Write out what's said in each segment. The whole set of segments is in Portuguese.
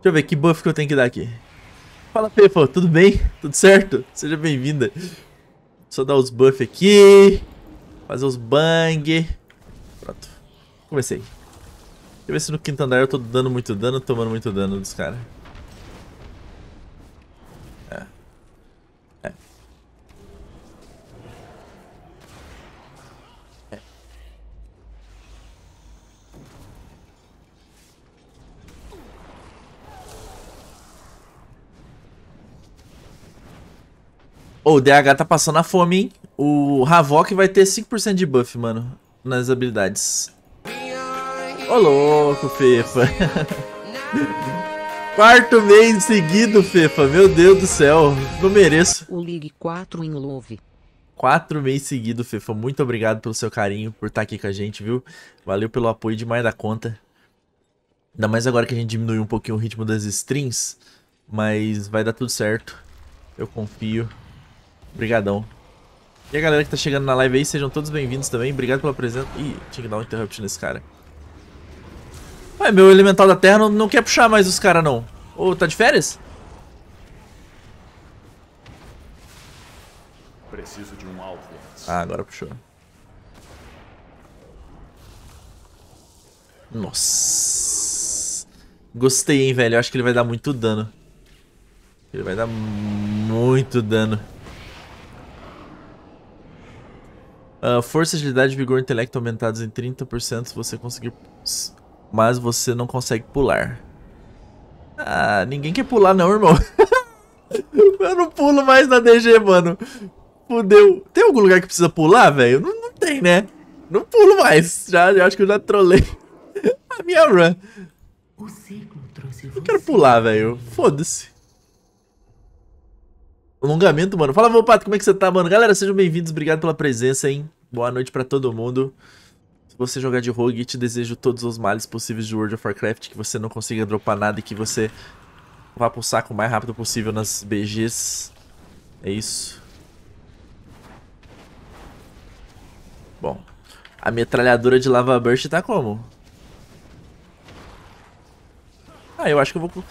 Deixa eu ver que buff que eu tenho que dar aqui. Fala, Pepo, tudo bem? Tudo certo? Seja bem-vinda. Só dar os buffs aqui. Fazer os bang. Pronto. Comecei. Deixa eu ver se no quinto andar eu tô dando muito dano, tomando muito dano dos caras. oh, o DH tá passando a fome, hein? O Havok vai ter 5% de buff, mano, nas habilidades. Ô, oh, louco, Fefa. Quarto mês seguido, Fefa. Meu Deus do céu. Não mereço. O League 4 em Love. Quatro meses seguido, Fefa. Muito obrigado pelo seu carinho, por estar tá aqui com a gente, viu? Valeu pelo apoio demais da conta. Ainda mais agora que a gente diminuiu um pouquinho o ritmo das strings. Mas vai dar tudo certo. Eu confio. Obrigadão. E a galera que tá chegando na live aí, sejam todos bem-vindos também. Obrigado pela presença. Ih, tinha que dar um interrupt nesse cara. Ué, meu elemental da terra não, não quer puxar mais os caras, não. Ô, oh, tá de férias? Preciso de um alvo Ah, agora puxou. Nossa. Gostei, hein, velho. Eu acho que ele vai dar muito dano. Ele vai dar muito dano. Uh, força, agilidade, vigor e intelecto aumentados em 30% se você conseguir... Mas você não consegue pular. Ah, ninguém quer pular não, irmão. eu não pulo mais na DG, mano. Fudeu. Tem algum lugar que precisa pular, velho? Não, não, tem, né? Não pulo mais. Já, já acho que eu já trolei a minha run. Não quero pular, velho. Foda-se. Alongamento, mano. Fala, meu pato, como é que você tá, mano? Galera, sejam bem-vindos. Obrigado pela presença, hein? Boa noite pra todo mundo. Se você jogar de rogue, te desejo todos os males possíveis de World of Warcraft. Que você não consiga dropar nada e que você vá pro saco o mais rápido possível nas BGs. É isso. Bom. A metralhadora de lava burst tá como? Ah, eu acho que eu vou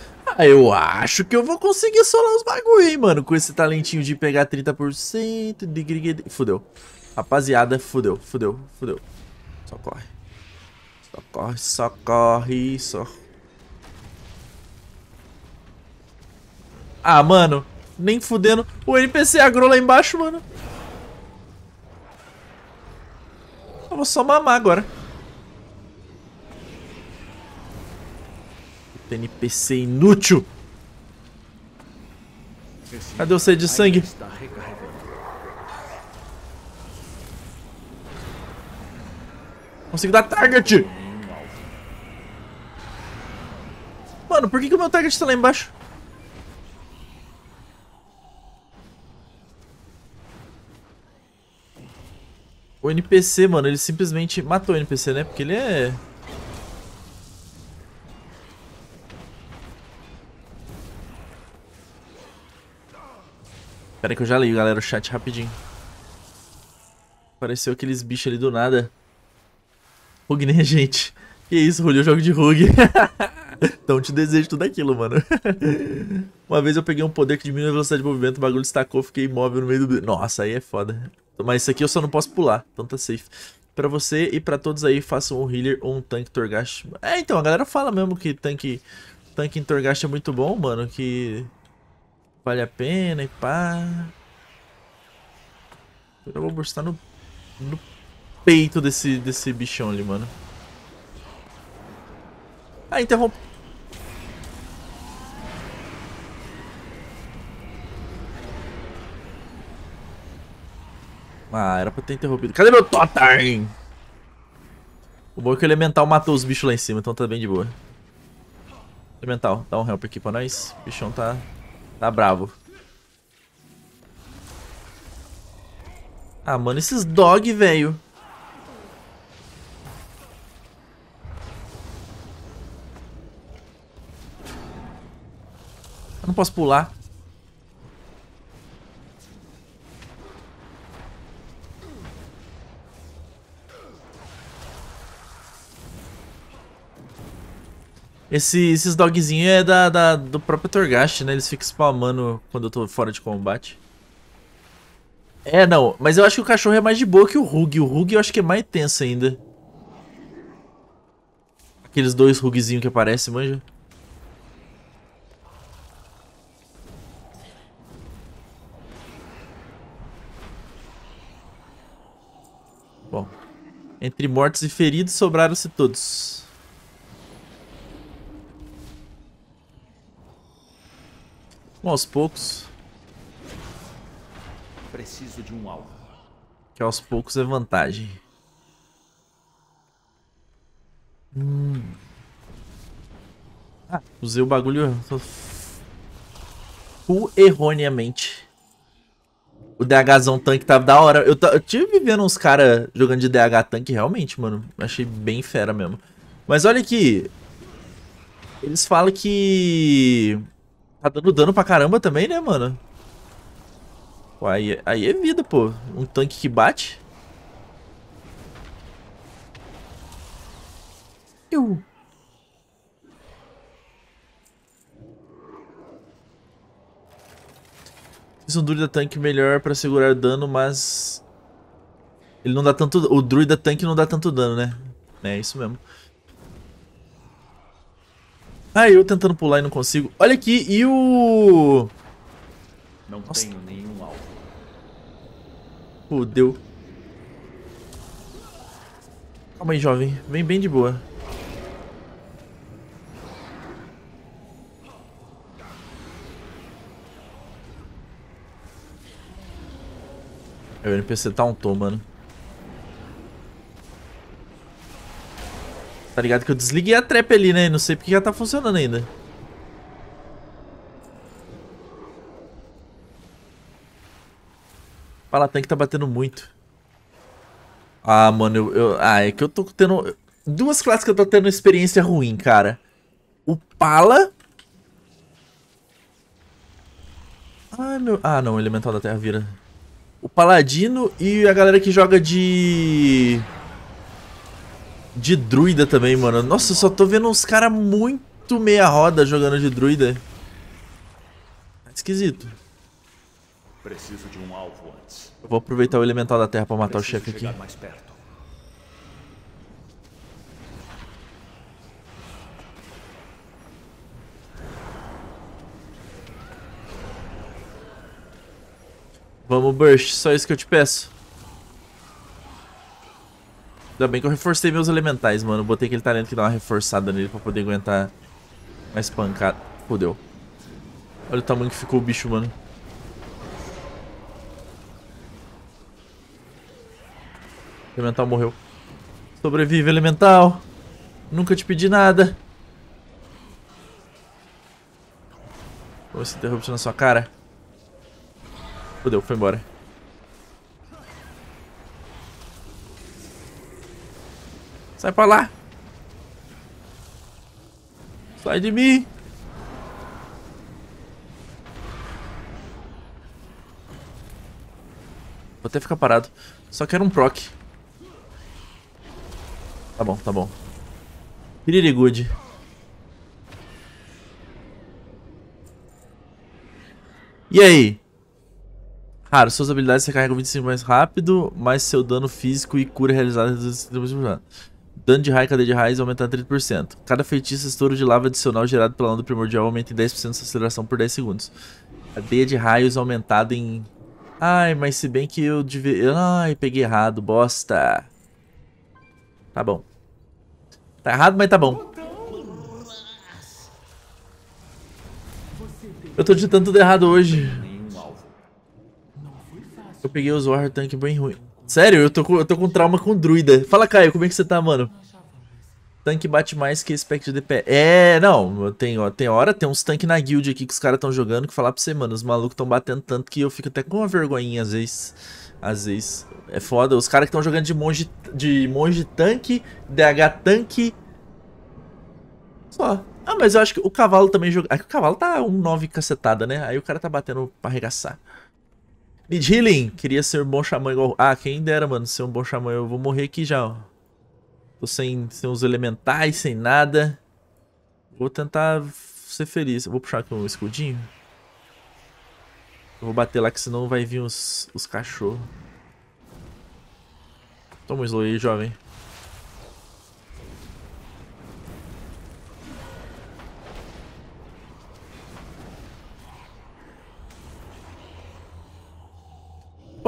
eu acho que eu vou conseguir solar os bagulho, hein, mano. Com esse talentinho de pegar 30% de grigade... Fudeu. Rapaziada, fudeu, fudeu, fudeu. Só corre. Só corre, só corre, só... Ah, mano. Nem fudendo. O NPC agrou lá embaixo, mano. Eu vou só mamar agora. Puta NPC inútil. Cadê o sede de sangue? Consegui dar target! Mano, por que, que o meu target tá lá embaixo? O NPC, mano, ele simplesmente matou o NPC, né? Porque ele é Espera que eu já leio, galera, o chat rapidinho. Apareceu aqueles bichos ali do nada. Rug nem a gente. Que isso, rolou eu jogo de Rug. então te desejo tudo aquilo, mano. Uma vez eu peguei um poder que diminui a velocidade de movimento, o bagulho destacou, fiquei imóvel no meio do... Nossa, aí é foda. Mas isso aqui eu só não posso pular, então tá safe. Pra você e pra todos aí, façam um healer ou um tanque Torgash. É, então, a galera fala mesmo que tanque, tanque em Torgash é muito bom, mano, que vale a pena e pá. Eu vou burstar no, no peito desse, desse bichão ali, mano. Ah, interrompe. Ah, era pra ter interrompido. Cadê meu totem? O bom é que o elemental matou os bichos lá em cima, então tá bem de boa. Elemental, dá um help aqui pra nós. O bichão tá Tá bravo. Ah, mano, esses dog, velho. Não posso pular. Esse, esses dogzinhos é da, da, do próprio Torgast, né? Eles ficam spamando quando eu tô fora de combate. É, não. Mas eu acho que o cachorro é mais de boa que o Rug. O Rug eu acho que é mais tenso ainda. Aqueles dois Rugzinhos que aparecem, manja. Bom. Entre mortos e feridos, sobraram-se todos. aos poucos. Preciso de um alvo. Que aos poucos é vantagem. Hum. Ah, usei o bagulho full erroneamente. O DHzão tanque tava da hora. Eu, eu tive vendo uns caras jogando de DH tanque realmente, mano. Achei bem fera mesmo. Mas olha aqui. Eles falam que Tá dando dano pra caramba também, né, mano? Pô, aí, aí é vida, pô. Um tanque que bate. Eu. Fiz um druida tanque melhor pra segurar dano, mas... Ele não dá tanto... O druida tanque não dá tanto dano, né? É isso mesmo. Ah, eu tentando pular e não consigo. Olha aqui, e o... Não Nossa. tenho nenhum alvo. Fudeu. Calma aí, jovem. Vem bem de boa. É, o NPC tá um tom, mano. Tá ligado que eu desliguei a trap ali, né? Não sei porque já tá funcionando ainda. Fala tanque tá batendo muito. Ah, mano, eu, eu, Ah, é que eu tô tendo. Duas classes que eu tô tendo experiência ruim, cara. O Pala. Ah, meu. Ah, não, o Elemental da Terra vira. O Paladino e a galera que joga de de druida também, mano. Nossa, eu só tô vendo uns caras muito meia roda jogando de druida. Tá esquisito. Preciso de um alvo antes. Eu vou aproveitar o elemental da terra pra matar Preciso o chefe aqui. Mais perto. Vamos, Burst, só isso que eu te peço. Ainda bem que eu reforcei meus elementais, mano. Botei aquele talento que dá uma reforçada nele pra poder aguentar mais pancada. Fudeu. Olha o tamanho que ficou o bicho, mano. elemental morreu. Sobrevive, elemental. Nunca te pedi nada. Vou se interrupção na sua cara. Fudeu, foi embora. Sai pra lá. Sai de mim. Vou até ficar parado. Só quero um proc. Tá bom, tá bom. Piriri good. E aí? Raro, suas habilidades se carrega 25 mais rápido, mas seu dano físico e cura realizada reduz 30% Dano de raio, cadeia de raiz aumentar 30%. Cada feitiço estouro de lava adicional gerado pela onda primordial aumenta em 10% sua aceleração por 10 segundos. Cadeia de raios aumentada em... Ai, mas se bem que eu devia... Ai, peguei errado, bosta. Tá bom. Tá errado, mas tá bom. Eu tô de tudo errado hoje. Eu peguei os War Tank bem ruim. Sério, eu tô com, eu tô com trauma com druida. Fala, Caio, como é que você tá, mano? Tanque bate mais que spec de pé. É, não, tem, ó, tem hora, tem uns tanques na guild aqui que os caras tão jogando que falar pra você, mano, os malucos tão batendo tanto que eu fico até com uma vergonhinha às vezes. Às vezes. É foda, os caras que estão jogando de monge, de monge tanque, DH tanque. Só. Ah, mas eu acho que o cavalo também joga. Ah, o cavalo tá um 9 cacetada, né? Aí o cara tá batendo pra arregaçar. Mid healing. Queria ser um bom xamã igual... Ah, quem dera, mano, ser um bom xamã. Eu vou morrer aqui já, ó. Tô sem, sem os elementais, sem nada. Vou tentar ser feliz. Eu vou puxar aqui um escudinho. Eu vou bater lá, que senão vai vir os, os cachorros. Toma um slow aí, jovem.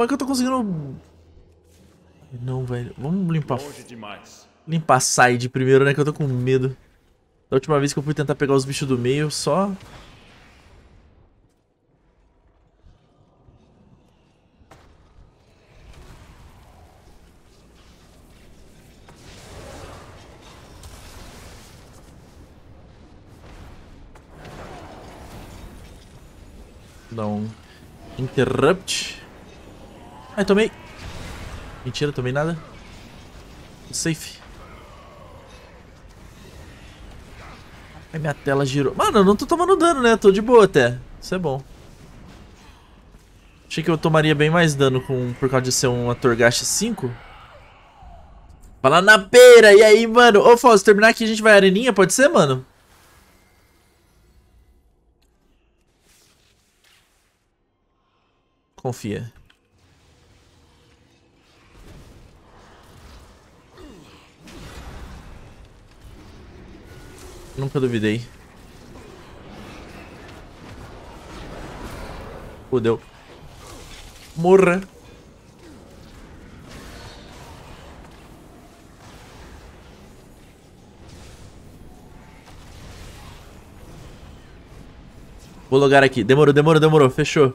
Rapaz, que eu tô conseguindo... Não, velho. Vamos limpar... Limpar side primeiro, né? Que eu tô com medo. Da última vez que eu fui tentar pegar os bichos do meio, só... Dá um interrupt. Ai, ah, tomei. Mentira, tomei nada. Safe. Ai, minha tela girou. Mano, eu não tô tomando dano, né? Tô de boa até. Isso é bom. Achei que eu tomaria bem mais dano com, por causa de ser um gacha 5. Fala na beira! E aí, mano? Ô, Fausto, terminar aqui a gente vai à areninha? Pode ser, mano? Confia. Nunca duvidei. Fudeu. Morra. Vou logar aqui. Demorou, demorou, demorou. Fechou.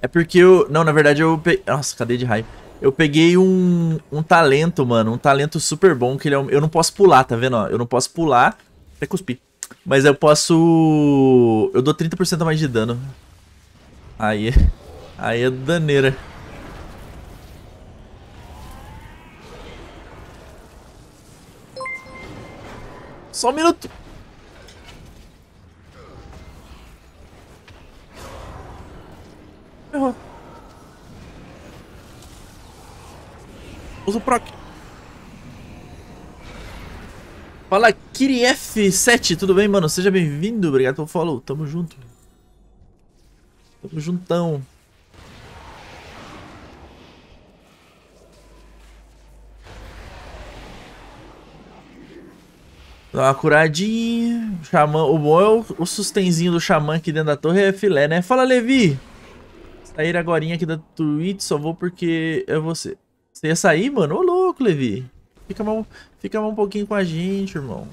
É porque eu... Não, na verdade eu... Pe... Nossa, cadê de raio eu peguei um, um talento, mano. Um talento super bom. Que ele é um, eu não posso pular, tá vendo? Eu não posso pular. Até cuspir. Mas eu posso. Eu dou 30% mais de dano. Aí. Aí é daneira. Só um minuto. Errou. Usa o proc. Fala, KiriF7, tudo bem, mano? Seja bem-vindo, obrigado pelo follow, tamo junto. Tamo juntão. Dá uma curadinha. Xamã. O bom é o, o sustenzinho do xamã aqui dentro da torre é filé, né? Fala, Levi! Sair agora aqui da Twitch, só vou porque é você. Você ia sair, mano? Ô louco, Levi. Fica mal, fica mal um pouquinho com a gente, irmão.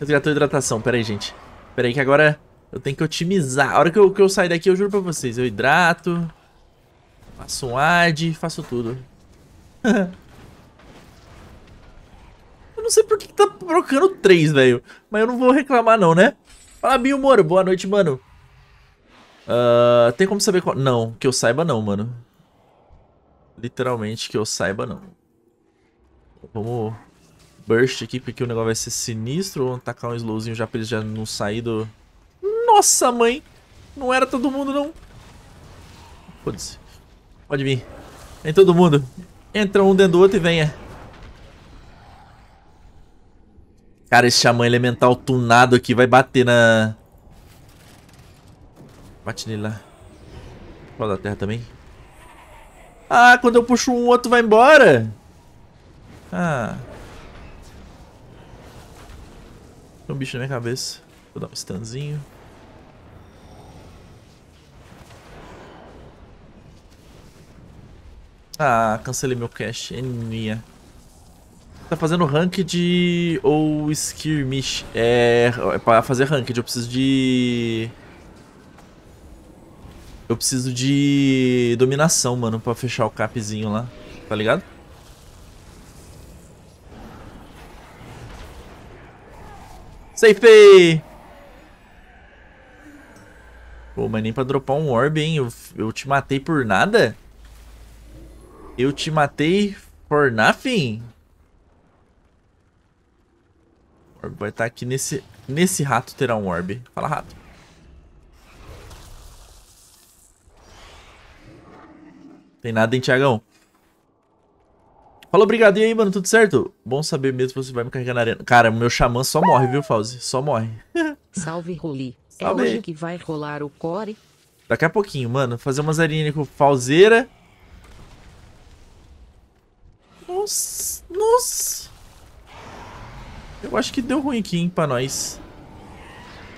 Resgatou hidratação, pera aí, gente. Pera aí que agora eu tenho que otimizar. A hora que eu, que eu sair daqui, eu juro pra vocês, eu hidrato, faço um AD, faço tudo. eu não sei por que, tá trocando 3, velho. Mas eu não vou reclamar não, né? Fala, Binho Moro. Boa noite, mano. Uh, tem como saber qual... Não, que eu saiba não, mano. Literalmente que eu saiba, não. Vamos burst aqui, porque o negócio vai ser sinistro. Vamos tacar um slowzinho já pra eles já não sair do... Nossa, mãe! Não era todo mundo, não. Foda-se. Pode vir. Vem todo mundo. Entra um dentro do outro e venha. Cara, esse xamã elemental tunado aqui vai bater na... Bate nele lá. Pode da terra também. Ah, quando eu puxo um, o outro vai embora. Ah. Tem um bicho na minha cabeça. Vou dar um stunzinho. Ah, cancelei meu cash, é minha. Tá fazendo ranked ou skirmish? É, é pra fazer ranked. Eu preciso de... Eu preciso de dominação, mano, pra fechar o capzinho lá. Tá ligado? Safe! Pô, mas nem pra dropar um orb, hein? Eu, eu te matei por nada? Eu te matei por nothing? O orb vai estar tá aqui nesse... Nesse rato terá um orb. Fala, rato. Tem nada, hein, Thiagão. Fala, obrigado. E aí, mano, tudo certo? Bom saber mesmo que você vai me carregar na arena. Cara, meu xamã só morre, viu, Fauzi? Só morre. Salve, Roli. É hoje que vai rolar o core? Daqui a pouquinho, mano. Fazer uma arinhas com Falzeira. Nossa, nossa. Eu acho que deu ruim aqui, hein, pra nós.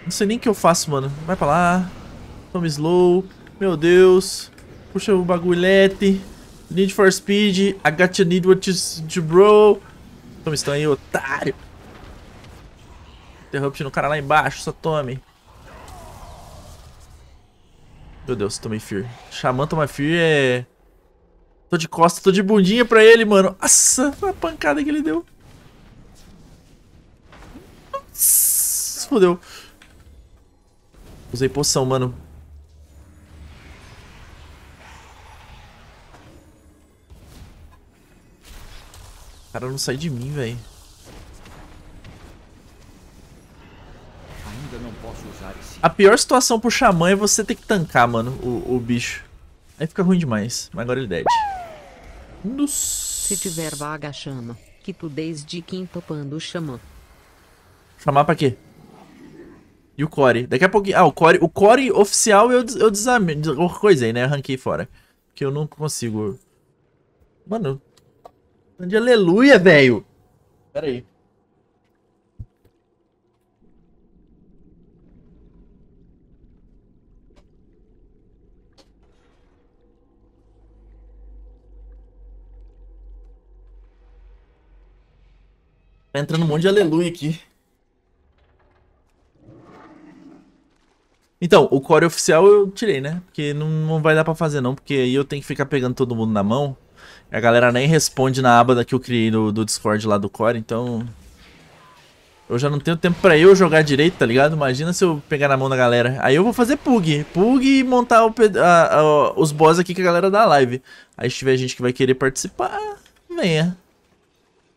Não sei nem o que eu faço, mano. Vai pra lá. Tome slow. Meu Deus. Puxa o bagulhete. É need for Speed. I got you need what you bro. Toma isso aí, otário. Interrupt no cara lá embaixo, só tome. Meu Deus, tomei Fear. Xamã toma Fear é... Tô de costa, tô de bundinha pra ele, mano. Nossa, foi a pancada que ele deu. Nossa, fodeu. Usei poção, mano. cara não sai de mim, velho. A pior situação pro xamã é você ter que tancar, mano, o, o bicho. Aí fica ruim demais. Mas agora ele dead. Nossa. Se tiver vaga chama, que tu desde quem topando o xamã. Chamar pra quê? E o core. Daqui a pouquinho... Ah, o core, o core oficial eu, eu desarmei. Coisei, né? Arranquei fora. Porque eu não consigo... Mano, Grande aleluia, velho. Pera aí. Tá entrando um monte de aleluia aqui. Então, o core oficial eu tirei, né? Porque não, não vai dar pra fazer não, porque aí eu tenho que ficar pegando todo mundo na mão. A galera nem responde na aba que eu criei no, do Discord lá do Core, então... Eu já não tenho tempo pra eu jogar direito, tá ligado? Imagina se eu pegar na mão da galera. Aí eu vou fazer pug. Pug e montar o, a, a, os boss aqui que a galera da live. Aí se tiver gente que vai querer participar, venha.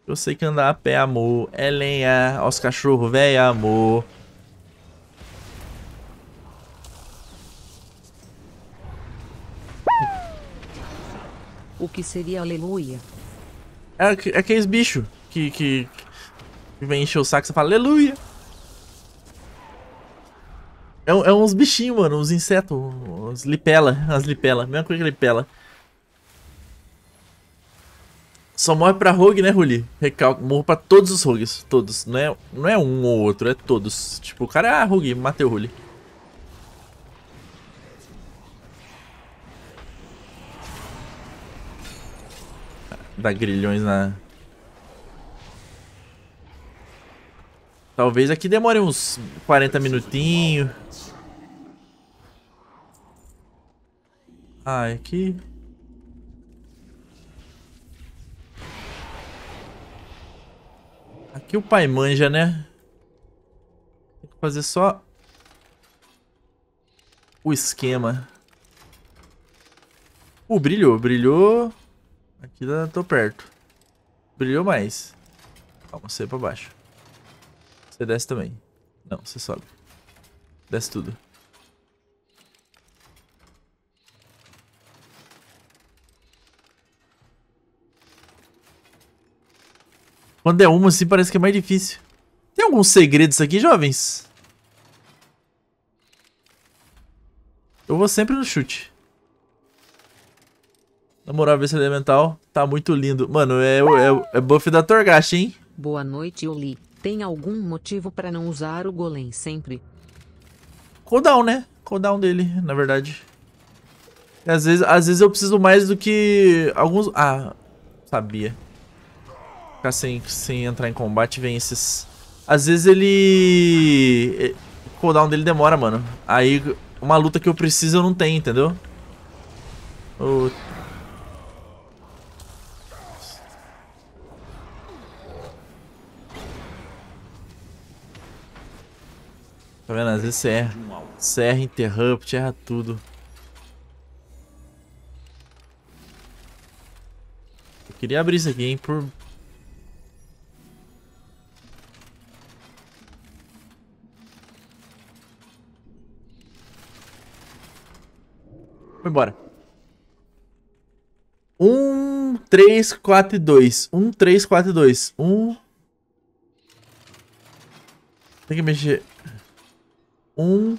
Eu sei que andar a pé, amor. É lenha. Olha os cachorros, véia, amor. O que seria aleluia? É, é aqueles bichos que, que, que vem encher o saco e você fala aleluia. É, é uns bichinhos, mano, uns insetos, uns lipela, as lipela, mesma coisa que lipela. Só morre pra rogue, né, Ruli? Recalco, morro pra todos os rogues, todos. Não é, não é um ou outro, é todos. Tipo, o cara, ah, rogue, matei o Ruli. dar grilhões na... Talvez aqui demore uns 40 minutinhos. Ah, é aqui... Aqui o pai manja, né? Tem que fazer só... O esquema. Uh, brilhou, brilhou. Aqui tô perto. Brilhou mais. Calma, você é pra baixo. Você desce também. Não, você sobe. Desce tudo. Quando é uma assim, parece que é mais difícil. Tem algum segredo isso aqui, jovens? Eu vou sempre no chute. Na moral, ver elemental tá muito lindo. Mano, é, é, é, é buff da Torgash, hein? Boa noite, Oli. Tem algum motivo pra não usar o golem sempre? Cooldown, né? Cooldown dele, na verdade. E às vezes, às vezes eu preciso mais do que alguns... Ah, sabia. Ficar sem, sem entrar em combate vem esses... Às vezes ele... O cooldown dele demora, mano. Aí uma luta que eu preciso eu não tenho, entendeu? O... Tá vendo? Às vezes você erra. Você erra interrupt, erra tudo. Eu queria abrir isso aqui, hein? Por... Foi embora. 1, 3, 4 e 2. 1, 3, 4 e 2. 1... Tem que mexer... Um,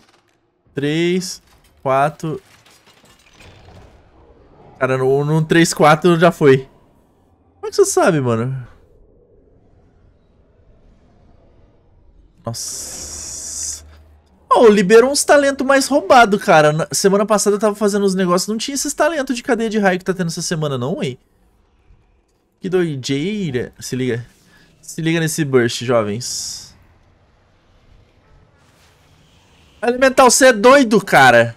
três, quatro... Cara, no, no três, quatro já foi. Como é que você sabe, mano? Nossa. Oh, liberou uns talentos mais roubado, cara. Na semana passada eu tava fazendo uns negócios, não tinha esses talentos de cadeia de raio que tá tendo essa semana, não, hein? Que doideira. Se liga. Se liga nesse burst, jovens. Elemental você é doido, cara.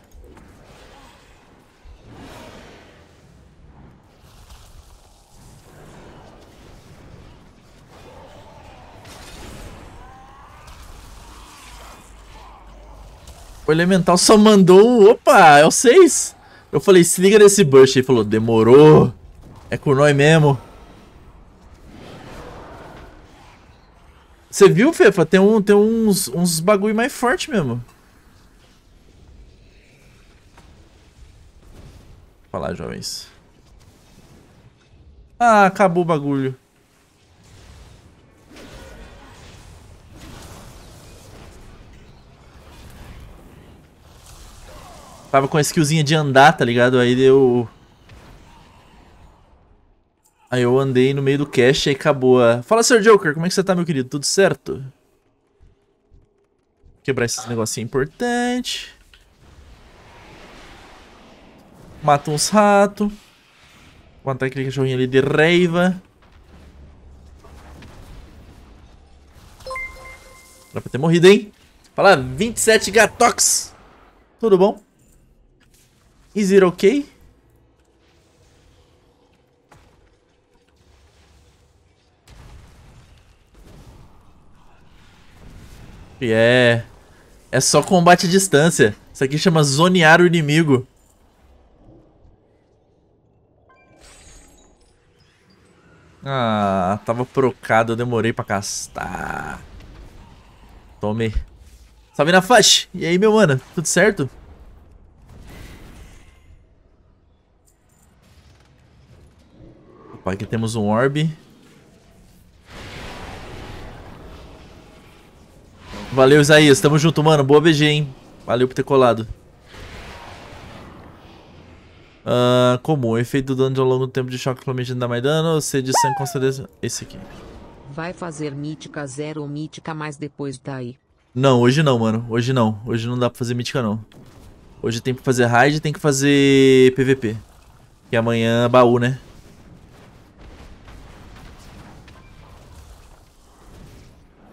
O Elemental só mandou. Opa, é o 6. Eu falei, se liga nesse burst. Ele falou, demorou. É com nós mesmo. Você viu, Fefa? Tem, um, tem uns, uns bagulho mais forte mesmo. pra lá, jovens. Ah, acabou o bagulho. Tava com a skillzinha de andar, tá ligado? Aí deu... Aí eu andei no meio do cache e acabou a... Fala, Sr. Joker, como é que você tá, meu querido? Tudo certo? Quebrar esses negocinhos é importante. Mata uns ratos. Quanto é aquele cachorrinho ali de raiva. Dá pra ter morrido, hein? Fala, 27 Gatox. Tudo bom? Is it ok? É. É só combate à distância. Isso aqui chama zonear o inimigo. Ah, tava procado, eu demorei pra castar. Tome. Salve na faixa! E aí, meu mano? Tudo certo? Opa, aqui temos um orb. Valeu, Isaías. Tamo junto, mano. Boa BG, hein? Valeu por ter colado. Uh, ah, comum, efeito do dano ao longo do tempo de choque prometendo dar mais dano, sangue com certeza. Esse aqui. Vai fazer mítica zero ou mítica mais depois daí? Não, hoje não, mano. Hoje não. Hoje não dá pra fazer mítica, não. Hoje tem que fazer raid e tem que fazer PVP. Que amanhã é baú, né?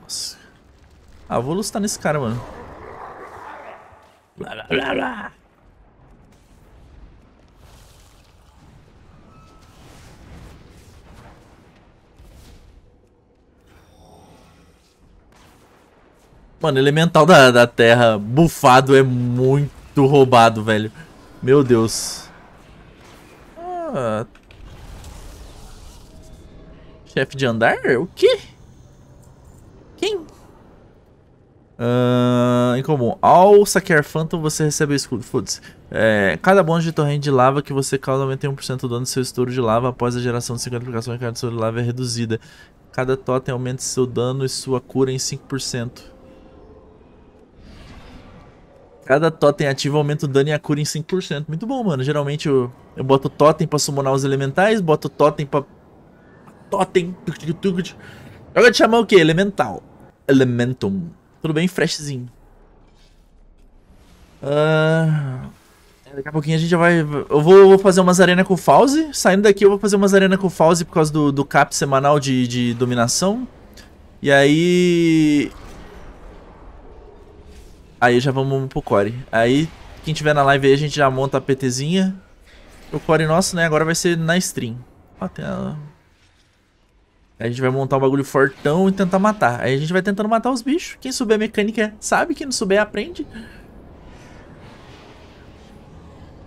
Nossa. Ah, vou lutar tá nesse cara, mano. Blá, blá, blá, blá. Mano, elemental da, da terra bufado é muito roubado, velho. Meu Deus. Ah. Chefe de andar? O quê? Quem? Uh, em comum, ao saquear Phantom você recebe escudo. Foda-se. É, cada bônus de torrente de lava que você causa aumenta em 1% do dano do seu estouro de lava após a geração de 50 aplicações de estouro de lava é reduzida. Cada totem aumenta seu dano e sua cura em 5%. Cada totem ativo aumenta o dano e a cura em 5%. Muito bom, mano. Geralmente eu, eu boto totem pra summonar os elementais, boto totem pra... Totem. joga de te chamar o quê? Elemental. Elementum. Tudo bem? Freshzinho. Uh... Daqui a pouquinho a gente já vai... Eu vou, vou fazer umas arenas com o Fauzi. Saindo daqui eu vou fazer umas arenas com o Fauzi por causa do, do cap semanal de, de dominação. E aí... Aí já vamos pro core. Aí, quem tiver na live aí, a gente já monta a PTzinha. O core nosso, né, agora vai ser na stream. tem a... Aí a gente vai montar um bagulho fortão e tentar matar. Aí a gente vai tentando matar os bichos. Quem souber a mecânica sabe, quem não souber aprende.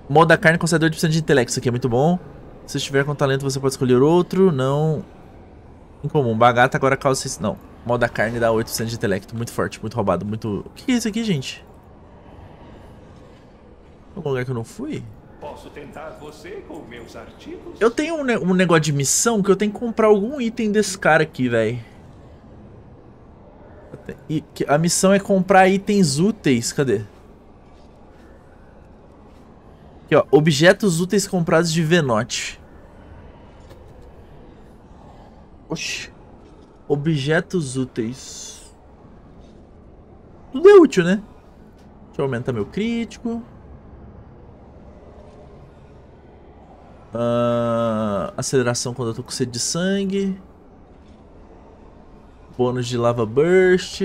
Modo da carne concede 8% de intelecto, isso aqui é muito bom. Se estiver com talento, você pode escolher outro. Não. Incomum. Bagata agora causa. Não. Mal da carne dá 800 de intelecto. Muito forte, muito roubado, muito... O que é isso aqui, gente? Algum lugar que eu não fui? Eu tenho um, ne um negócio de missão que eu tenho que comprar algum item desse cara aqui, velho. A missão é comprar itens úteis. Cadê? Aqui, ó. Objetos úteis comprados de Venote. Oxi. Objetos úteis. Tudo é útil, né? Deixa eu aumentar meu crítico. Uh, aceleração quando eu tô com sede de sangue. Bônus de lava burst.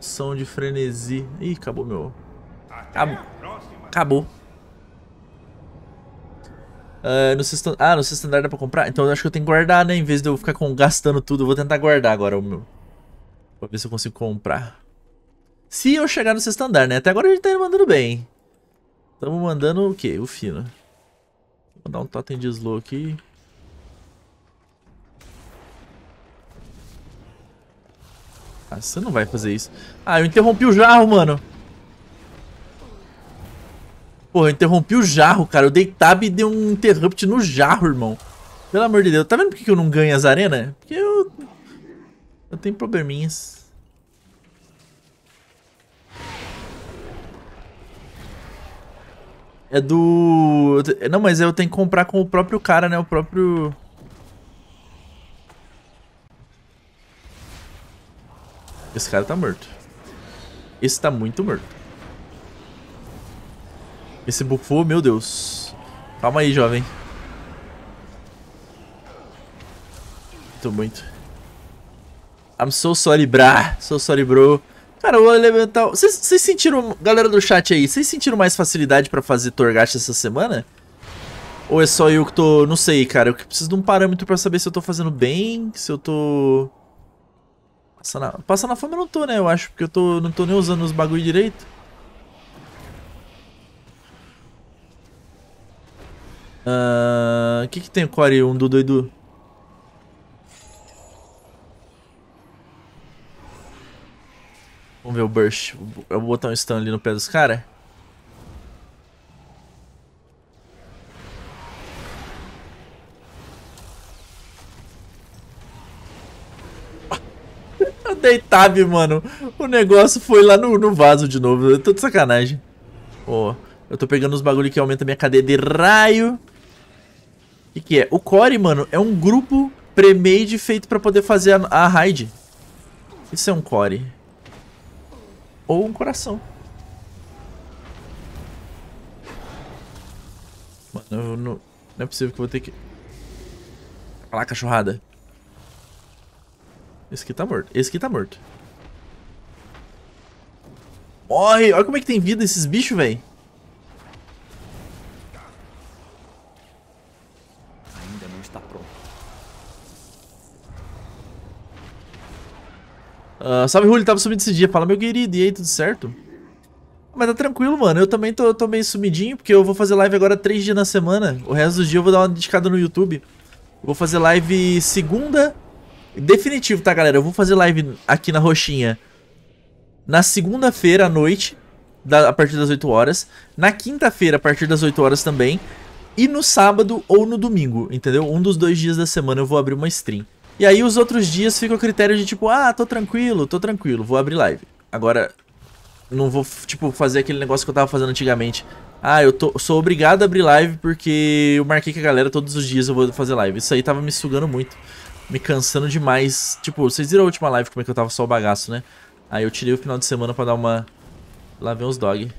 Som de frenesi. Ih, acabou meu. Acabou. Acabou. Uh, no sexto, ah, no sexto andar dá pra comprar? Então eu acho que eu tenho que guardar, né? Em vez de eu ficar com, gastando tudo, eu vou tentar guardar agora o meu. Pra ver se eu consigo comprar. Se eu chegar no sexto andar, né? Até agora a gente tá mandando bem. Estamos mandando o quê? O fino. Né? Vou dar um totem de slow aqui. Ah, você não vai fazer isso. Ah, eu interrompi o jarro, mano. Porra, eu interrompi o jarro, cara. Eu dei tab e dei um interrupt no jarro, irmão. Pelo amor de Deus. Tá vendo por que eu não ganho as arenas? Porque eu... Eu tenho probleminhas. É do... Não, mas eu tenho que comprar com o próprio cara, né? O próprio... Esse cara tá morto. Esse tá muito morto. Esse bufou, meu Deus. Calma aí, jovem. Muito, muito. I'm so sorry, brah. So sorry, bro. Cara, o Elemental... Vocês sentiram... Galera do chat aí, vocês sentiram mais facilidade pra fazer Torgash essa semana? Ou é só eu que tô... Não sei, cara. Eu preciso de um parâmetro pra saber se eu tô fazendo bem, se eu tô... Passando a, Passando fome eu não tô, né? Eu acho, porque eu tô... não tô nem usando os bagulho direito. O uh, ah, que, que tem Core 1 do doido? Vamos ver o Burst. Eu vou botar um stun ali no pé dos caras. Eu dei tab, mano. O negócio foi lá no, no vaso de novo. tô de sacanagem. Pô, oh, eu tô pegando os bagulho que aumenta minha cadeia de raio. O que é? O Core, mano, é um grupo pre-made feito pra poder fazer a, a raid. Isso é um Core. Ou um coração. Mano, eu, não, não é possível que eu vou ter que... Cala cachorrada. Esse aqui tá morto. Esse aqui tá morto. Morre! Olha como é que tem vida esses bichos, velho. Uh, salve, Julio, tava sumido esse dia. Fala, meu querido, e aí, tudo certo? Mas tá tranquilo, mano. Eu também tô, tô meio sumidinho, porque eu vou fazer live agora três dias na semana. O resto do dia eu vou dar uma dedicada no YouTube. Vou fazer live segunda. Definitivo, tá, galera? Eu vou fazer live aqui na Roxinha na segunda-feira à noite, da, a partir das 8 horas. Na quinta-feira, a partir das 8 horas também. E no sábado ou no domingo, entendeu? Um dos dois dias da semana eu vou abrir uma stream. E aí os outros dias fica o critério de tipo, ah, tô tranquilo, tô tranquilo, vou abrir live. Agora, não vou, tipo, fazer aquele negócio que eu tava fazendo antigamente. Ah, eu tô, sou obrigado a abrir live porque eu marquei com a galera todos os dias eu vou fazer live. Isso aí tava me sugando muito, me cansando demais. Tipo, vocês viram a última live como é que eu tava só o bagaço, né? Aí eu tirei o final de semana pra dar uma... Lá vem os dog.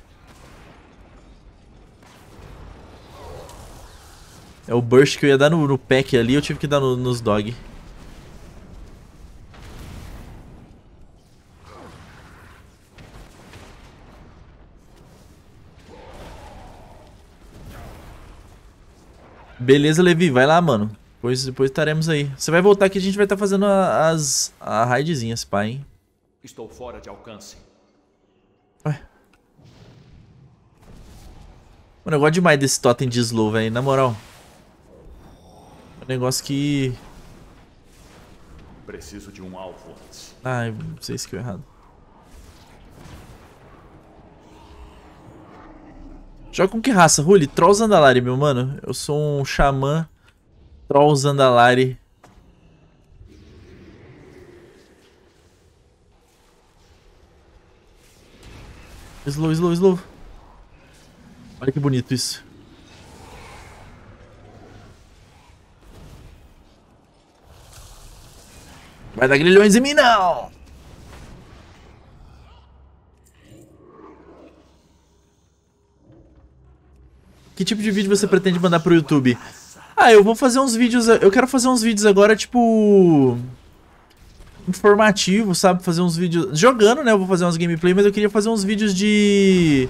É o burst que eu ia dar no, no pack ali, eu tive que dar no, nos dog. Beleza, Levi, vai lá, mano. Depois, depois estaremos aí. Você vai voltar que a gente vai estar tá fazendo a, as, a raidzinha, se pá, hein? Estou fora de alcance. Ué. Mano, eu gosto demais desse totem de slow, velho. Na moral. É um negócio que... Preciso de um alvo antes. Ah, não sei se que eu errado. Joga com que raça? Ruli, Troll Zandalari, meu mano. Eu sou um xamã Troll Zandalari. Slow, slow, slow. Olha que bonito isso. Vai dar grilhões em mim, não! Que tipo de vídeo você pretende mandar pro YouTube? Ah, eu vou fazer uns vídeos. Eu quero fazer uns vídeos agora, tipo. Informativo, sabe? Fazer uns vídeos. Jogando, né? Eu vou fazer uns gameplay, mas eu queria fazer uns vídeos de.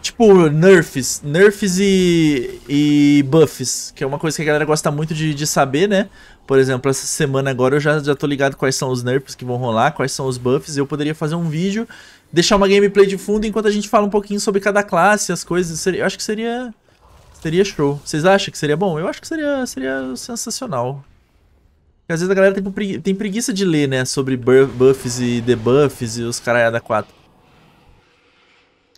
Tipo, nerfs. Nerfs e, e buffs. Que é uma coisa que a galera gosta muito de, de saber, né? Por exemplo, essa semana agora eu já, já tô ligado quais são os nerfs que vão rolar, quais são os buffs. Eu poderia fazer um vídeo deixar uma gameplay de fundo enquanto a gente fala um pouquinho sobre cada classe, as coisas. Eu acho que seria. Seria show. Vocês acham que seria bom? Eu acho que seria, seria sensacional. Porque às vezes a galera tem, pregui tem preguiça de ler, né? Sobre buffs e debuffs e os caralhada 4.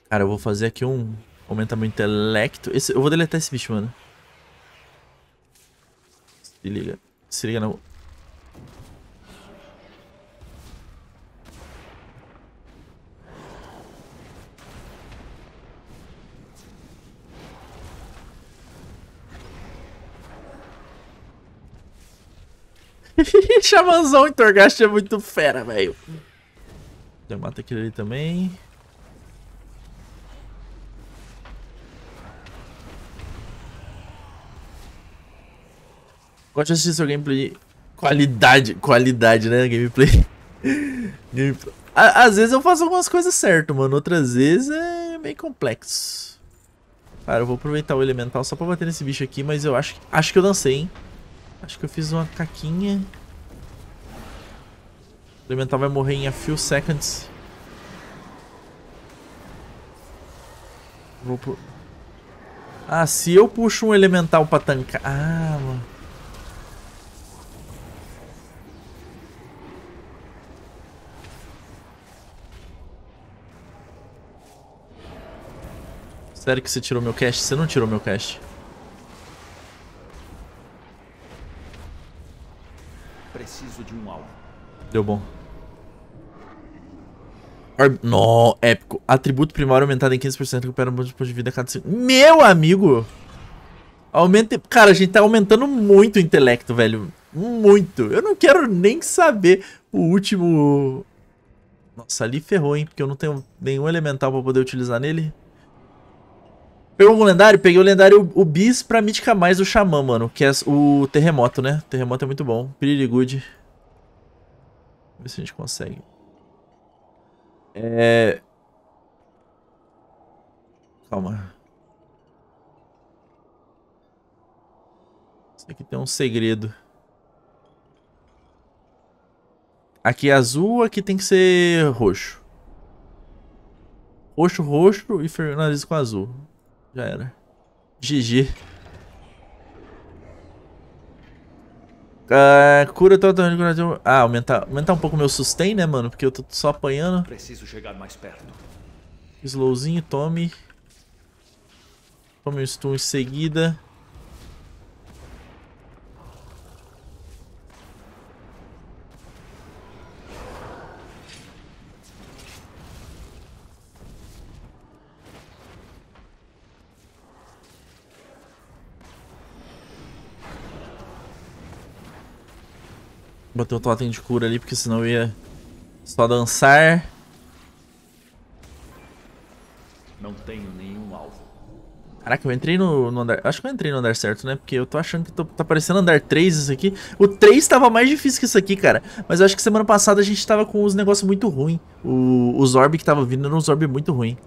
Cara, eu vou fazer aqui um. Aumentar meu intelecto. Esse, eu vou deletar esse bicho, mano. Se liga. Se liga na. Xamanzão em Torghast é muito fera, velho. Já mata aquele ali também. Gosto de assistir seu gameplay. Qualidade, qualidade, né? Gameplay. gameplay. Às vezes eu faço algumas coisas certo, mano. Outras vezes é meio complexo. Cara, eu vou aproveitar o elemental só pra bater nesse bicho aqui, mas eu acho, acho que eu dancei, hein? Acho que eu fiz uma caquinha. O elemental vai morrer em a few seconds. Vou pro... Ah, se eu puxo um elemental pra tancar... Ah, mano. Sério que você tirou meu cash? Você não tirou meu cash. de um alvo. Deu bom. Orb... No, épico. Atributo primário aumentado em 15%, recupera um ponto de vida a cada 5. Meu amigo! Aumente... Cara, a gente tá aumentando muito o intelecto, velho. Muito. Eu não quero nem saber o último... Nossa, ali ferrou, hein? Porque eu não tenho nenhum elemental pra poder utilizar nele. Pegou um lendário? Peguei o lendário o Bis pra mítica mais o Xamã, mano. Que é o terremoto, né? O terremoto é muito bom. Pretty good. Ver se a gente consegue. É... Calma. Isso aqui tem um segredo. Aqui é azul, aqui tem que ser roxo. Roxo, roxo e nariz com azul. Já era. GG. Uh, cura totalmente de Ah, aumentar, aumentar um pouco meu sustain, né, mano? Porque eu tô só apanhando. Preciso chegar mais perto. Slowzinho, tome. Tome um stun em seguida. Botei o totem de cura ali, porque senão ia só dançar. Não tenho nenhum alvo. Caraca, eu entrei no, no, andar... Acho que eu entrei no andar certo, né? Porque eu tô achando que tô, tá parecendo andar 3 isso aqui. O 3 tava mais difícil que isso aqui, cara. Mas eu acho que semana passada a gente tava com os negócios muito ruim. O, os orb que tava vindo eram uns orb muito ruim.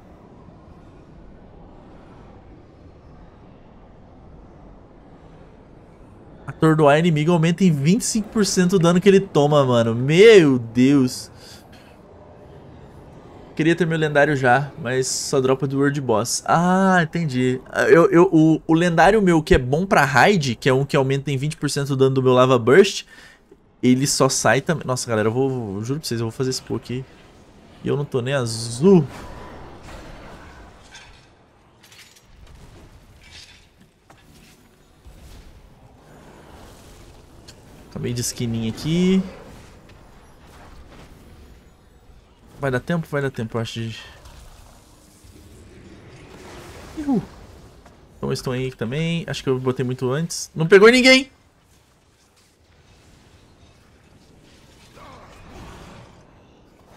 Atordoar inimigo aumenta em 25% o dano que ele toma, mano. Meu Deus. Queria ter meu lendário já, mas só dropa do World Boss. Ah, entendi. Eu, eu, o, o lendário meu que é bom pra raid, que é um que aumenta em 20% o dano do meu Lava Burst, ele só sai também... Nossa, galera, eu vou... Eu juro pra vocês, eu vou fazer esse pouco aqui. E eu não tô nem azul. Acabei de esquininha aqui. Vai dar tempo? Vai dar tempo, eu acho. De... Então estão aí também. Acho que eu botei muito antes. Não pegou ninguém!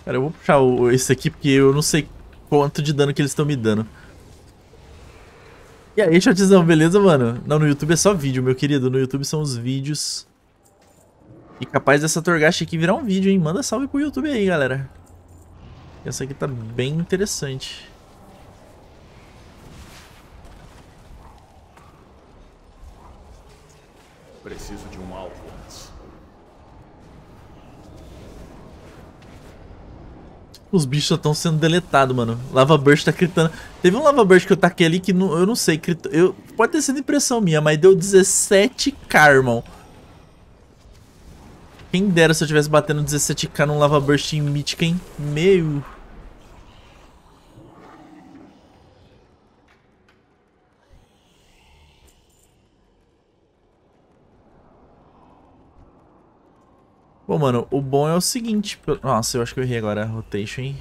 Cara, eu vou puxar o, esse aqui porque eu não sei quanto de dano que eles estão me dando. E aí, chatzão, beleza, mano? Não, no YouTube é só vídeo, meu querido. No YouTube são os vídeos e capaz dessa Torghast aqui virar um vídeo, hein? Manda salve pro YouTube aí, galera. Essa aqui tá bem interessante. Preciso de um alvo antes. Os bichos só estão sendo deletados, mano. Lava Burst tá gritando. Teve um Lava Burst que eu taquei ali que não, eu não sei. Crit... Eu, pode ter sido impressão minha, mas deu 17 irmão. Quem dera se eu tivesse batendo 17k num Lava Burst em Mítica, hein? Meu... Bom, mano, o bom é o seguinte... Nossa, eu acho que eu errei agora rotation, hein?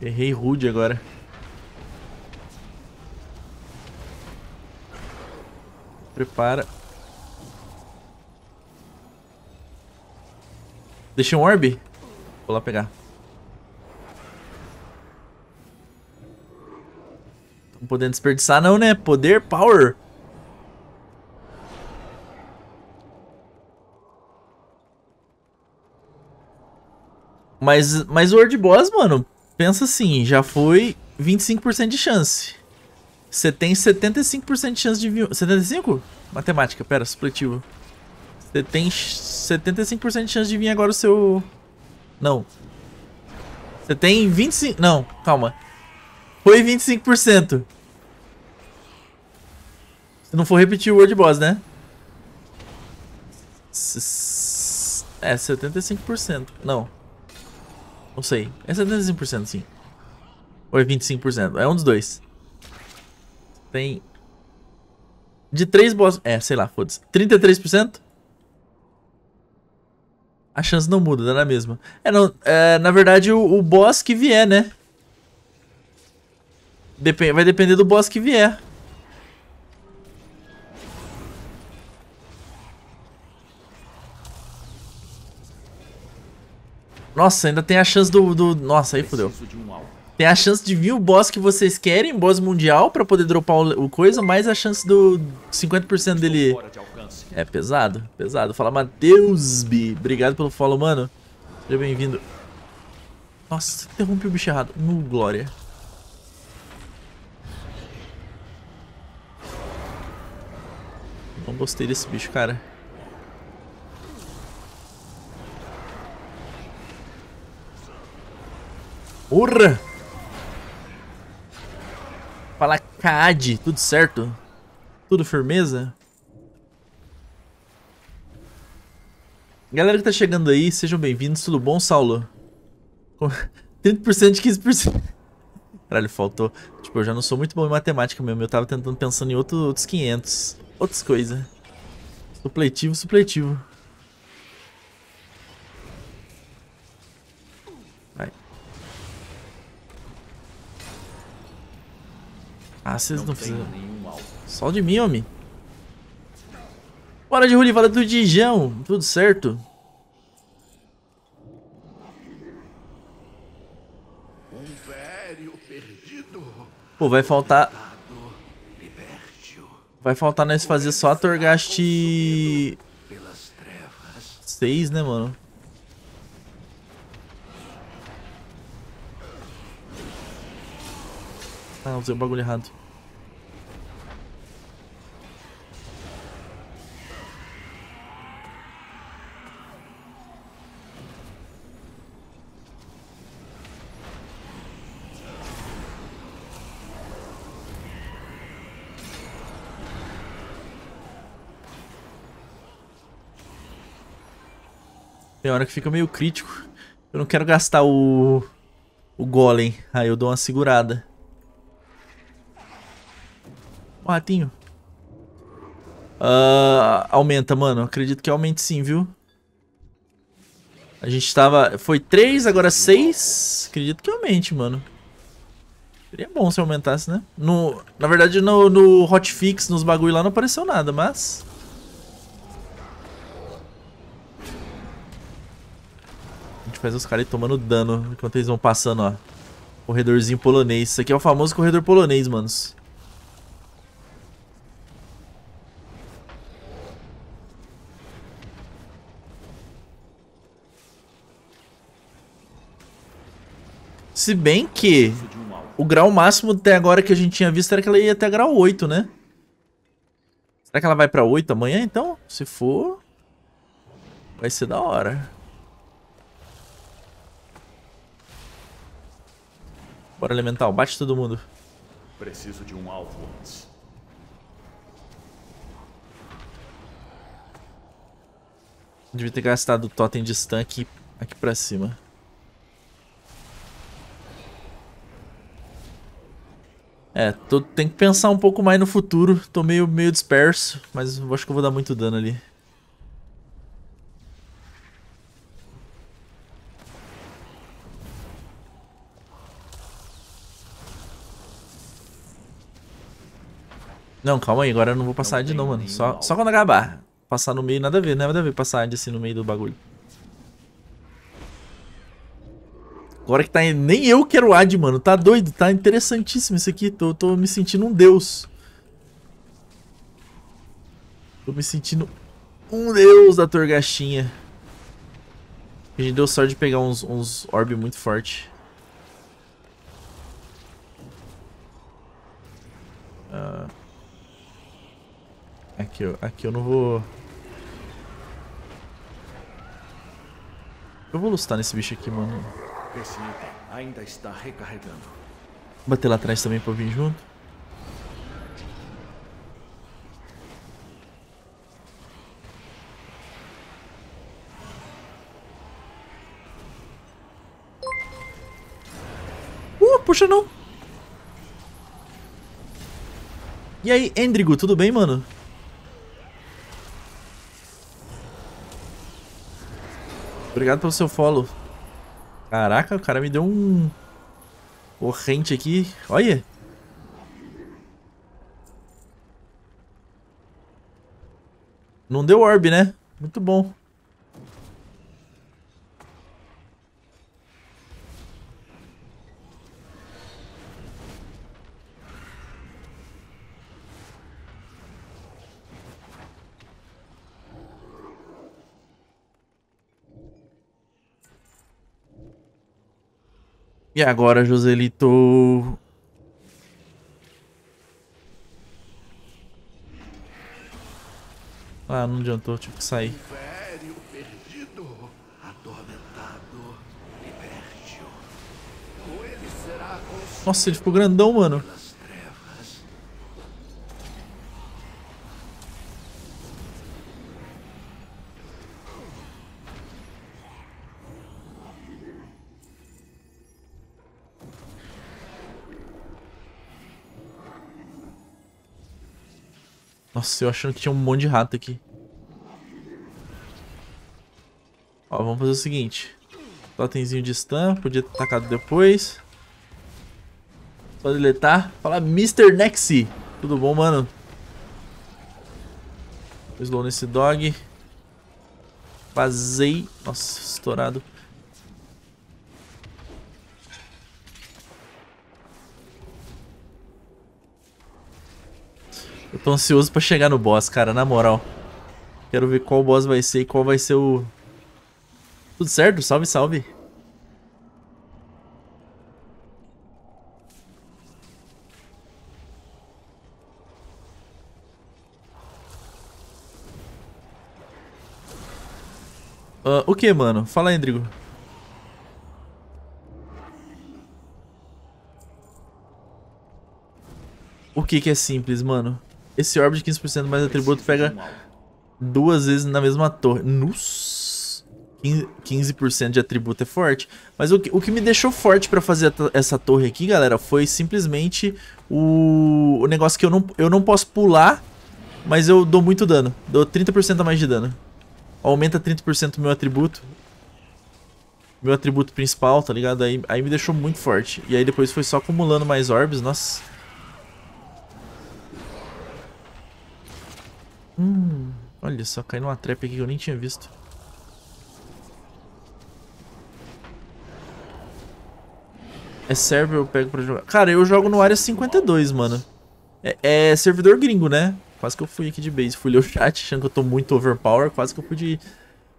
Errei rude agora. Prepara. Deixei um orb? Vou lá pegar. Não podendo desperdiçar não, né? Poder, power. Mas, mas o World Boss, mano, pensa assim, já foi 25% de chance. Você tem 75% de chance de... 75? Matemática, pera, supletivo. Você tem 75% de chance de vir agora o seu... Não. Você tem 25... Não, calma. Foi 25%. Se não for repetir o World Boss, né? É, 75%. Não. Não sei. É 75% sim. Ou é 25%? É um dos dois. Tem... De três boss... É, sei lá, foda-se. 33%? A chance não muda, dá é mesma. É, não, é, na verdade, o, o boss que vier, né? Dep vai depender do boss que vier. Nossa, ainda tem a chance do... do... Nossa, aí fodeu. Tem a chance de vir o boss que vocês querem, boss mundial, pra poder dropar o, o coisa, mais a chance do 50% dele é pesado, pesado. Fala, Matheusbi. B. Obrigado pelo follow, mano. Seja bem-vindo. Nossa, interrompi o bicho errado. No Glória. Não gostei desse bicho, cara. Urra! Fala, Cade, tudo certo? Tudo firmeza? Galera que tá chegando aí, sejam bem-vindos. Tudo bom, Saulo? 30% de 15%. Caralho, faltou. Tipo, eu já não sou muito bom em matemática mesmo. Eu tava tentando pensando em outro, outros 500. Outras coisas. Supletivo, supletivo. Vai. Ah, vocês não, não fizeram. Só de mim, homem. Bora de Rulli, fala do Dijão. Tudo certo? Pô, vai faltar... Vai faltar nós fazer só a Torgast... 6, né, mano? Ah, usei o bagulho errado. Tem hora que fica meio crítico. Eu não quero gastar o... O golem. Aí eu dou uma segurada. O ratinho. Uh, aumenta, mano. Acredito que aumente sim, viu? A gente tava... Foi 3, agora 6. Acredito que aumente, mano. Seria bom se aumentasse, né? No... Na verdade, no, no hotfix, nos bagulho lá, não apareceu nada, mas... gente faz os caras tomando dano enquanto eles vão passando, ó. Corredorzinho polonês. Isso aqui é o famoso corredor polonês, manos. Se bem que o grau máximo até agora que a gente tinha visto era que ela ia até grau 8, né? Será que ela vai pra 8 amanhã, então? Se for, vai ser da hora. Bora, elemental. Bate todo mundo. Preciso de um alvo antes. Devia ter gastado o totem de stun aqui, aqui pra cima. É, tô, tem que pensar um pouco mais no futuro. Tô meio, meio disperso, mas acho que eu vou dar muito dano ali. Não, calma aí, agora eu não vou passar não de novo, mano. Só, só quando acabar. Passar no meio, nada a ver, né? nada a ver passar de assim no meio do bagulho. Agora que tá. Nem eu quero ad, mano. Tá doido, tá interessantíssimo isso aqui. Tô, tô me sentindo um deus. Tô me sentindo um deus da Torgachinha. A gente deu sorte de pegar uns, uns orb muito forte. Ah. Uh... Aqui, Aqui eu não vou... Eu vou lustar nesse bicho aqui, mano. Esse item ainda está recarregando. Vou bater lá atrás também pra eu vir junto. Uh, puxa não. E aí, Endrigo, tudo bem, mano? Obrigado pelo seu follow. Caraca, o cara me deu um... Corrente aqui. Olha! Não deu orb, né? Muito bom. E agora, Joselito? Ah, não adiantou, tive que sair. Nossa, ele ficou grandão, mano. Nossa, eu achando que tinha um monte de rato aqui. Ó, vamos fazer o seguinte. Totemzinho de stun, podia ter atacado depois. Só deletar. Fala, Mr. Nexi. Tudo bom, mano? Slow nesse dog. Basei. Nossa, estourado. tô ansioso pra chegar no boss, cara, na moral. Quero ver qual boss vai ser e qual vai ser o... Tudo certo? Salve, salve. Uh, o que, mano? Fala Endrigo. O que que é simples, mano? Esse orb de 15% mais atributo pega duas vezes na mesma torre. Nos 15% de atributo é forte. Mas o que, o que me deixou forte para fazer essa torre aqui, galera, foi simplesmente o, o negócio que eu não, eu não posso pular, mas eu dou muito dano. Dou 30% a mais de dano. Aumenta 30% o meu atributo meu atributo principal, tá ligado? Aí, aí me deixou muito forte. E aí depois foi só acumulando mais orbs, nossa. Hum, olha só, caiu numa trap aqui que eu nem tinha visto. É server eu pego pra jogar. Cara, eu jogo no área 52, mano. É, é servidor gringo, né? Quase que eu fui aqui de base. Fui ler o chat achando que eu tô muito overpower. Quase que eu pude ir.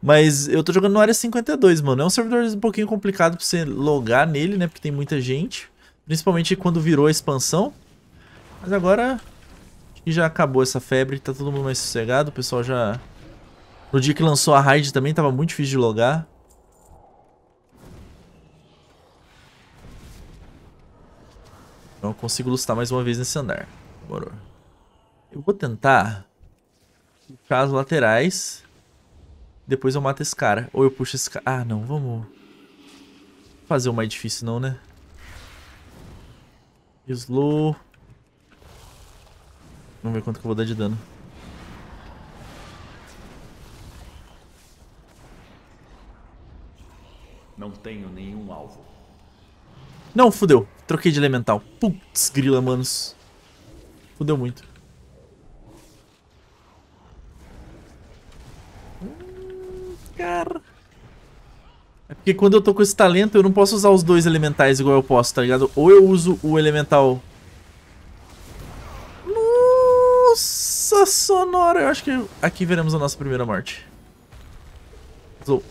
Mas eu tô jogando no área 52, mano. É um servidor um pouquinho complicado pra você logar nele, né? Porque tem muita gente. Principalmente quando virou a expansão. Mas agora e já acabou essa febre, tá todo mundo mais sossegado, o pessoal já... No dia que lançou a raid também tava muito difícil de logar. Então eu consigo lutar mais uma vez nesse andar. Demorou. Eu vou tentar puxar as laterais. Depois eu mato esse cara. Ou eu puxo esse cara. Ah, não, vamos fazer o mais difícil não, né? Slow. Vamos ver quanto que eu vou dar de dano. Não tenho nenhum alvo. Não, fudeu. Troquei de elemental. Putz, grila, manos. Fudeu muito. Hum, cara... É porque quando eu tô com esse talento, eu não posso usar os dois elementais igual eu posso, tá ligado? Ou eu uso o elemental Trilha sonora. Eu acho que aqui veremos a nossa primeira morte. Zou.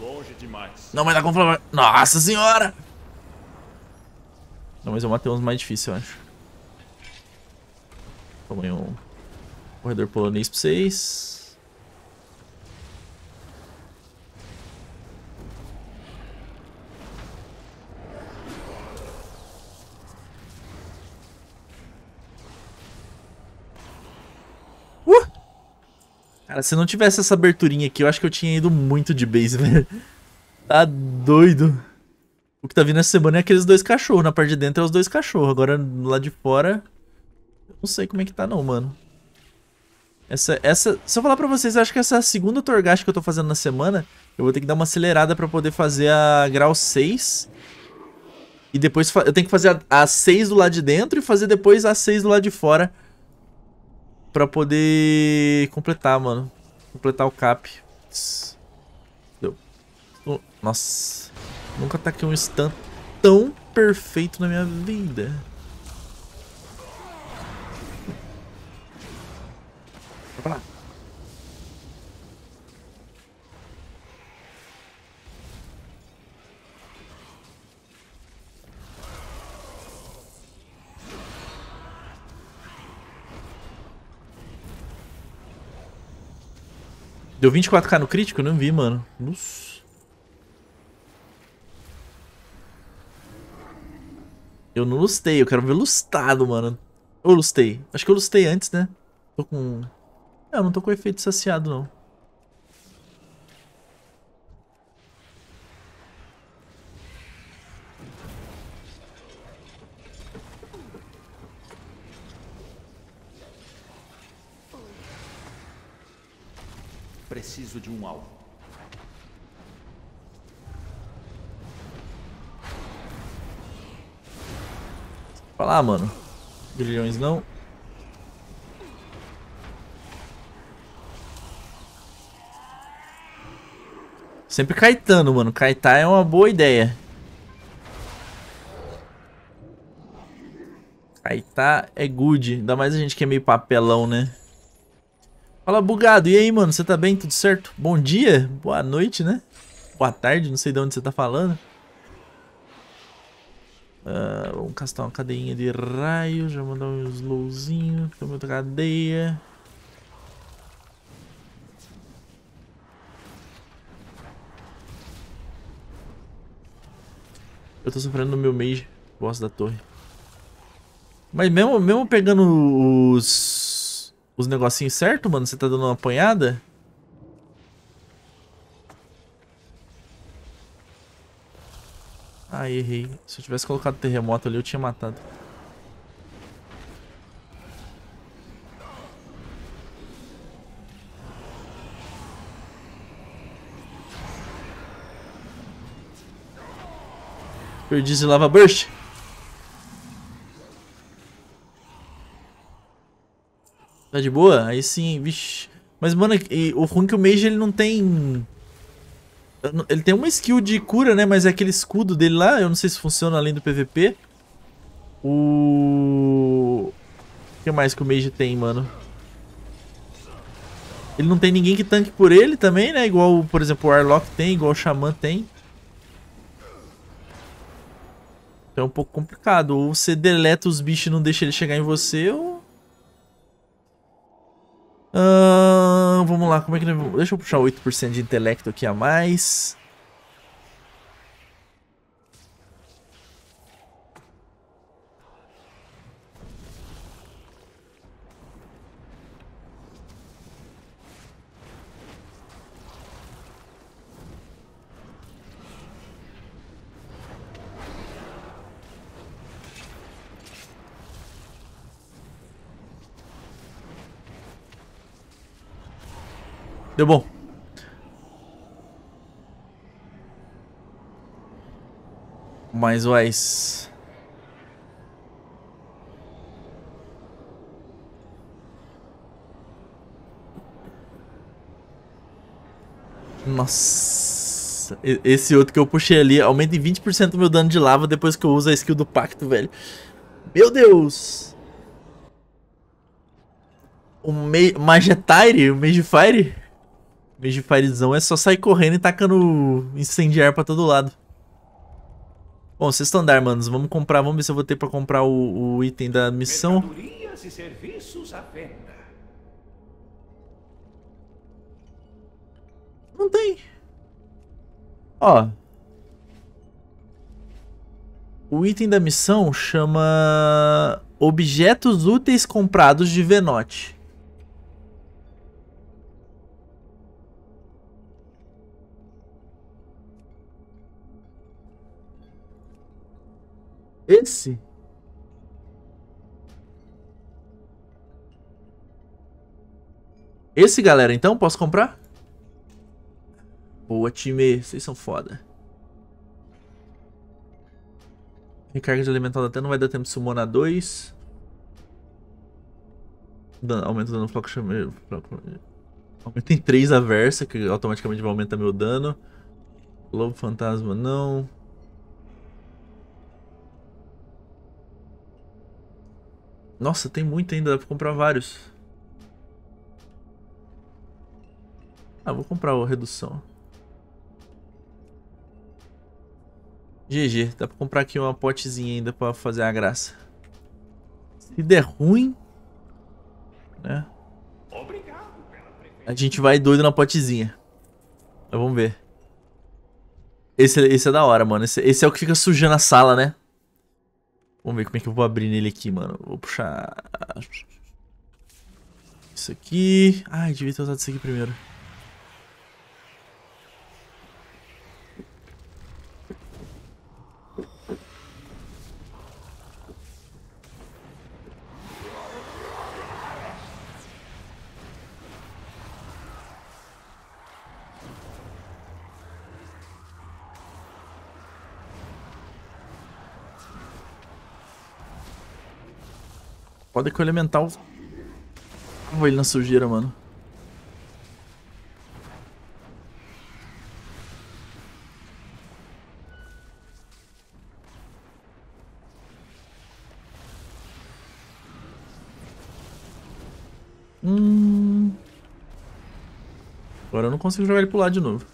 Longe demais. Não vai dar conforme. Nossa senhora! Não, mas eu matei uns mais difíceis, eu acho. Tomei um corredor polonês pra vocês. Cara, se não tivesse essa aberturinha aqui, eu acho que eu tinha ido muito de base, velho. Tá doido. O que tá vindo essa semana é aqueles dois cachorros. Na parte de dentro é os dois cachorros. Agora, lá de fora... Eu não sei como é que tá não, mano. Essa, essa, se eu falar pra vocês, acho que essa é a segunda Torgast que eu tô fazendo na semana. Eu vou ter que dar uma acelerada pra poder fazer a grau 6. E depois eu tenho que fazer a, a 6 do lado de dentro e fazer depois a 6 do lado de fora Pra poder completar, mano. Completar o cap. Deu. Nossa. Nunca ataquei tá um stun tão perfeito na minha vida. Vai pra lá. Deu 24k no crítico? Não vi, mano. Nossa. Eu não lustei, eu quero ver lustado, mano. Eu lustei. Acho que eu lustei antes, né? Tô com... eu não tô com efeito saciado, não. um alvo. Falar, mano. Grilhões não. Sempre caetano, mano. Caetar é uma boa ideia. Caetar é good. Ainda mais a gente que é meio papelão, né? Fala, bugado. E aí, mano? Você tá bem? Tudo certo? Bom dia? Boa noite, né? Boa tarde, não sei de onde você tá falando. Uh, vamos castar uma cadeinha de raio. Já mandar um slowzinho. Toma outra cadeia. Eu tô sofrendo no meu mage. boss da torre. Mas mesmo, mesmo pegando os os negocinhos certo, mano? Você tá dando uma apanhada? Ah, errei. Se eu tivesse colocado terremoto ali, eu tinha matado. Perdi esse lava burst. Tá de boa? Aí sim, vixi. Mas, mano, o ruim é que o Mage ele não tem. Ele tem uma skill de cura, né? Mas é aquele escudo dele lá, eu não sei se funciona além do PVP. O. O que mais que o Mage tem, mano? Ele não tem ninguém que tanque por ele também, né? Igual, por exemplo, o Arlock tem, igual o Xamã tem. Então é um pouco complicado. Ou você deleta os bichos e não deixa ele chegar em você, ou Uh, vamos lá, como é que... Deixa eu puxar 8% de intelecto aqui a mais. Deu bom. Mais é Nossa. Esse outro que eu puxei ali aumenta em 20% o meu dano de lava depois que eu uso a skill do pacto, velho. Meu Deus! O Ma magetire O fire vez de parizão, é só sair correndo e tacando incendiar pra todo lado. Bom, sexto andar, manos. Vamos comprar, vamos ver se eu vou ter pra comprar o, o item da missão. e serviços à venda. Não tem. Ó. O item da missão chama... Objetos úteis comprados de Venote. Esse? Esse, galera, então, posso comprar? Boa, time. Vocês são foda. Recarga de elemental até não vai dar tempo de summonar 2. Aumenta o dano floco chameiro. Aumenta em 3 a versa, que automaticamente vai aumentar meu dano. Lobo fantasma, não. Nossa, tem muito ainda, dá pra comprar vários. Ah, vou comprar a redução. GG, dá pra comprar aqui uma potezinha ainda pra fazer a graça. Se der ruim, né? A gente vai doido na potezinha. Mas vamos ver. Esse, esse é da hora, mano. Esse, esse é o que fica sujando a sala, né? Vamos ver como é que eu vou abrir nele aqui, mano. Vou puxar... Isso aqui... Ai, devia ter usado isso aqui primeiro. Foda que o elemental... Tava ele na sujeira, mano. Hum... Agora eu não consigo jogar ele pro lado de novo.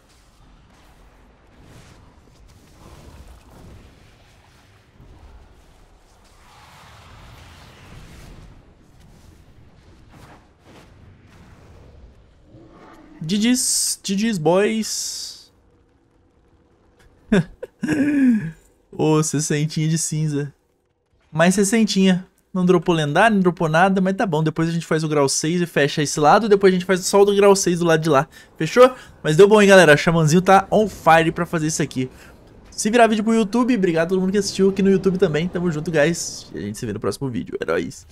Didis, Didis Boys. Ô, oh, 60 de cinza. Mais 60. Não dropou lendário, não dropou nada, mas tá bom. Depois a gente faz o grau 6 e fecha esse lado. Depois a gente faz só o grau 6 do lado de lá. Fechou? Mas deu bom, hein, galera. Xamanzinho tá on fire pra fazer isso aqui. Se virar vídeo pro YouTube, obrigado a todo mundo que assistiu aqui no YouTube também. Tamo junto, guys. E a gente se vê no próximo vídeo. Heróis. É